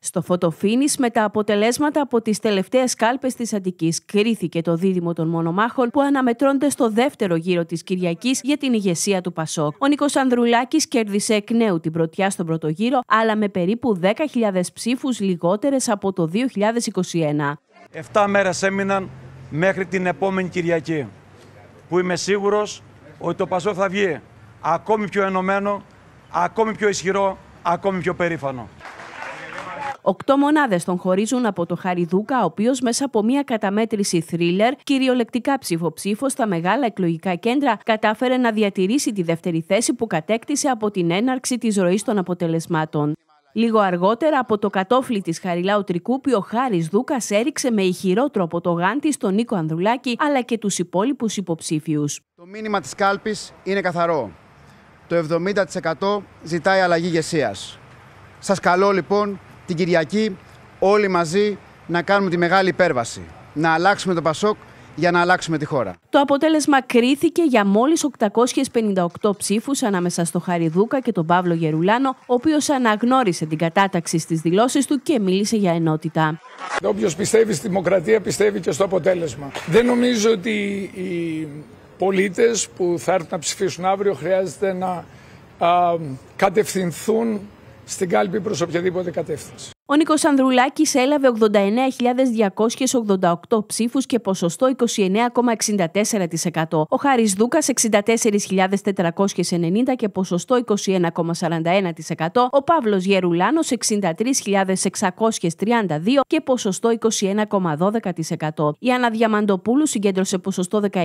Στο φωτοφίνις με τα αποτελέσματα από τις τελευταίες κάλπες της Αττικής κρίθηκε το δίδυμο των μονομάχων που αναμετρώνται στο δεύτερο γύρο της Κυριακής για την ηγεσία του Πασόκ. Ο Νίκος κέρδισε εκ νέου την πρωτιά στον πρώτο γύρο αλλά με περίπου 10.000 ψήφους λιγότερες από το 2021. Εφτά μέρες έμειναν μέχρι την επόμενη Κυριακή που είμαι σίγουρος ότι το Πασό θα βγει ακόμη πιο ενωμένο, ακόμη πιο ισχυρό, ακόμη πιο περήφανο. Οκτώ μονάδες τον χωρίζουν από το Χαριδούκα, ο οποίος μέσα από μια καταμέτρηση θρίλερ, κυριολεκτικά ψηφοψήφος στα μεγάλα εκλογικά κέντρα, κατάφερε να διατηρήσει τη δεύτερη θέση που κατέκτησε από την έναρξη της ροής των αποτελεσμάτων. Λίγο αργότερα από το κατόφλι της Χαριλάου Τρικούπη ο Χάρης Δούκας έριξε με ηχηρό τρόπο το γάντι στον Νίκο Ανδρουλάκη αλλά και τους υπόλοιπους υποψήφιους. Το μήνυμα της κάλπης είναι καθαρό. Το 70% ζητάει αλλαγή ηγεσίας. Σας καλώ λοιπόν την Κυριακή όλοι μαζί να κάνουμε τη μεγάλη υπέρβαση. Να αλλάξουμε το Πασόκ για να αλλάξουμε τη χώρα. Το αποτέλεσμα κρίθηκε για μόλις 858 ψήφους ανάμεσα στο Χαριδούκα και τον Παύλο Γερουλάνο, ο οποίος αναγνώρισε την κατάταξη στις δηλώσεις του και μίλησε για ενότητα. Όποιος πιστεύει στη δημοκρατία πιστεύει και στο αποτέλεσμα. Δεν νομίζω ότι οι πολίτες που θα έρθουν να ψηφίσουν αύριο χρειάζεται να κατευθυνθούν στην κάλπη προς οποιαδήποτε κατεύθυνση. Ο Νίκος Ανδρουλάκης έλαβε 89.288 ψήφους και ποσοστό 29,64%. Ο Χάρης Δούκας 64.490 και ποσοστό 21,41%. Ο Παύλος Γερουλάνος 63.632 και ποσοστό 21,12%. Η Άννα Διαμαντοπούλου συγκέντρωσε ποσοστό 19,52%.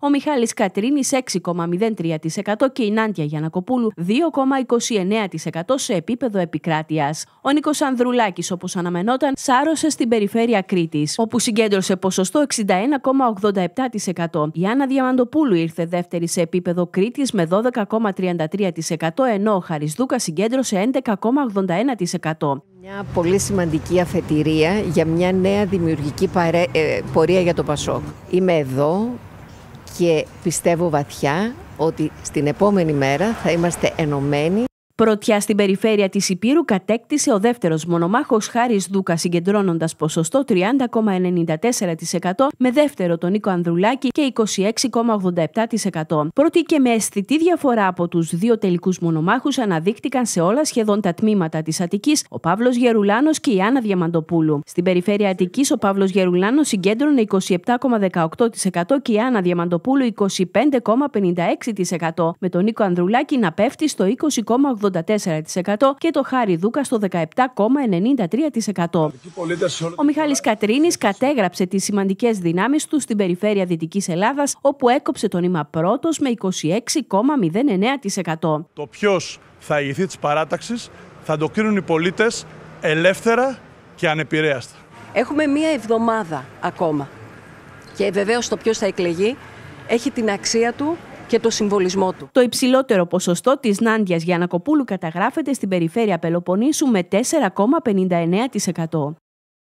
Ο Μιχάλης Κατρίνης 6,03% και η Νάντια Γιανακοπούλου 2,29% σε επίπεδο επικράτειας. Νίκο Ανδρουλάκης, όπως αναμενόταν, σάρωσε στην περιφέρεια Κρήτης, όπου συγκέντρωσε ποσοστό 61,87%. Η Άννα Διαμαντοπούλου ήρθε δεύτερη σε επίπεδο Κρήτης με 12,33%, ενώ ο Χαρισδούκα συγκέντρωσε 11,81%. Μια πολύ σημαντική αφετηρία για μια νέα δημιουργική παρέ... Ε, πορεία για το Πασόκ. Είμαι εδώ και πιστεύω βαθιά ότι στην επόμενη μέρα θα είμαστε ενωμένοι Πρωτιά στην περιφέρεια της Υπήρου κατέκτησε ο δεύτερος μονομάχος Χάρης Δούκα συγκεντρώνοντας ποσοστό 30,94% με δεύτερο τον Νίκο Ανδρουλάκη και 26,87%. Πρώτη και με αισθητή διαφορά από τους δύο τελικούς μονομάχους αναδείχτηκαν σε όλα σχεδόν τα τμήματα της Αττικής ο Παύλος Γερουλάνος και η Άννα Διαμαντοπούλου. Στην περιφέρεια Αττικής ο Παύλος Γερουλάνος συγκέντρωνε 27,18% και η Άννα Διαμαντοπούλου 25,56% με τον Νίκο Ανδρουλάκη να πέφτει στο 20,8%. 84% και το Χάρη Δούκα στο 17,93%. Ο Μιχάλης Κατρίνης κατέγραψε τις σημαντικές δυνάμεις του στην περιφέρεια Δυτικής Ελλάδας, όπου έκοψε τον νήμα πρώτος με 26,09%. Το ποιος θα ηγηθεί της παράταξης θα το κρίνουν οι πολίτες ελεύθερα και ανεπηρέαστα. Έχουμε μία εβδομάδα ακόμα. Και βεβαίως το ποιος θα εκλεγεί έχει την αξία του το του. Το υψηλότερο ποσοστό της Νάντιας Γιανακοπούλου καταγράφεται στην περιφέρεια Πελοποννήσου με 4,59%.